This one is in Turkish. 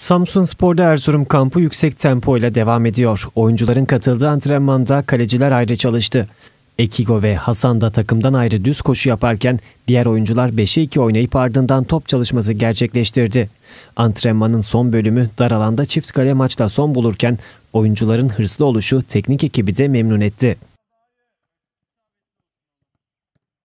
Samsun Spor'da Erzurum kampı yüksek tempo ile devam ediyor. Oyuncuların katıldığı antrenmanda kaleciler ayrı çalıştı. Ekigo ve Hasan da takımdan ayrı düz koşu yaparken diğer oyuncular 5'e 2 oynayıp ardından top çalışması gerçekleştirdi. Antrenmanın son bölümü dar alanda çift kale maçta son bulurken oyuncuların hırslı oluşu teknik ekibi de memnun etti.